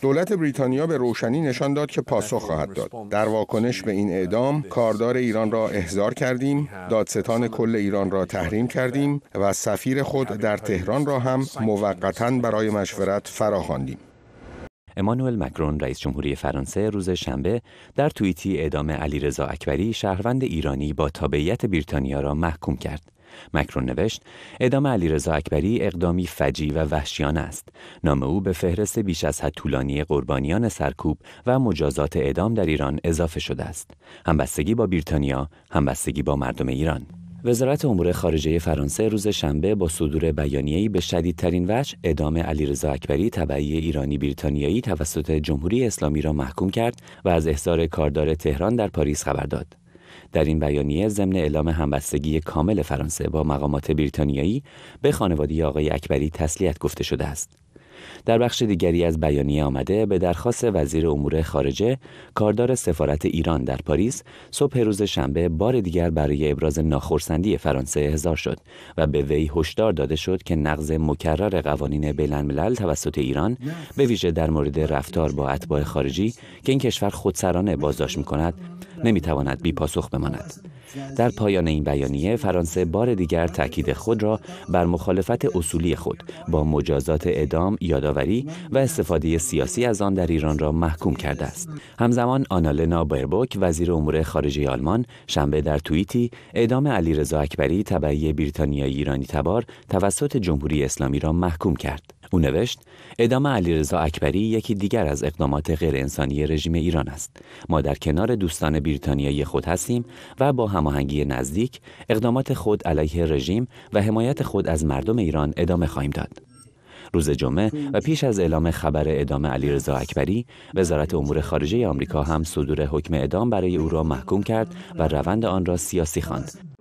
دولت بریتانیا به روشنی نشان داد که پاسخ خواهد داد. در واکنش به این اعدام، کاردار ایران را احضار کردیم، دادستان کل ایران را تحریم کردیم و سفیر خود در تهران را هم موقتا برای مشورت فراخواندیم. امانوئل مکرون رئیس جمهوری فرانسه روز شنبه در توییتی اعدام علیرضا اکبری شهروند ایرانی با تابعیت بریتانیا را محکوم کرد. مکرون نوشت اعدام علیرضا اکبری اقدامی فجی و وحشیانه است نام او به فهرست بیش از حد طولانی قربانیان سرکوب و مجازات اعدام در ایران اضافه شده است همبستگی با بریتانیا همبستگی با مردم ایران وزارت امور خارجه فرانسه روز شنبه با صدور بیانیه‌ای به شدیدترین وجه اعدام علیرضا اکبری تبعی ایرانی بریتانیایی توسط جمهوری اسلامی را محکوم کرد و از احضار کاردار تهران در پاریس خبر داد. در این بیانیه ضمن اعلام همبستگی کامل فرانسه با مقامات بریتانیایی به خانواده آقای اکبری تسلیت گفته شده است در بخش دیگری از بیانیه آمده به درخواست وزیر امور خارجه کاردار سفارت ایران در پاریس صبح روز شنبه بار دیگر برای ابراز ناخرسندی فرانسه احضار شد و به وی هشدار داده شد که نقض مکرر قوانین بین‌الملل توسط ایران به ویژه در مورد رفتار با اتباع خارجی که این کشور خودسرانه بازداشت می کند نمی بی پاسخ بماند. در پایان این بیانیه فرانسه بار دیگر تاکید خود را بر مخالفت اصولی خود با مجازات اعدام یادآوری و استفاده سیاسی از آن در ایران را محکوم کرده است همزمان آنالنا بربوک وزیر امور خارجه آلمان شنبه در توییتی اعدام علیرضا اکبری تبعی بریتانیایی ایرانی تبار توسط جمهوری اسلامی را محکوم کرد او نوشت اعدام علیرضا اکبری یکی دیگر از اقدامات غیرانسانی رژیم ایران است ما در کنار دوستان بریتانیایی خود هستیم و با هماهنگی نزدیک اقدامات خود علیه رژیم و حمایت خود از مردم ایران ادامه خواهیم داد روز جمعه و پیش از اعلام خبر اعدام علیرضا اکبری وزارت امور خارجه آمریکا هم صدور حکم اعدام برای او را محکوم کرد و روند آن را سیاسی خواند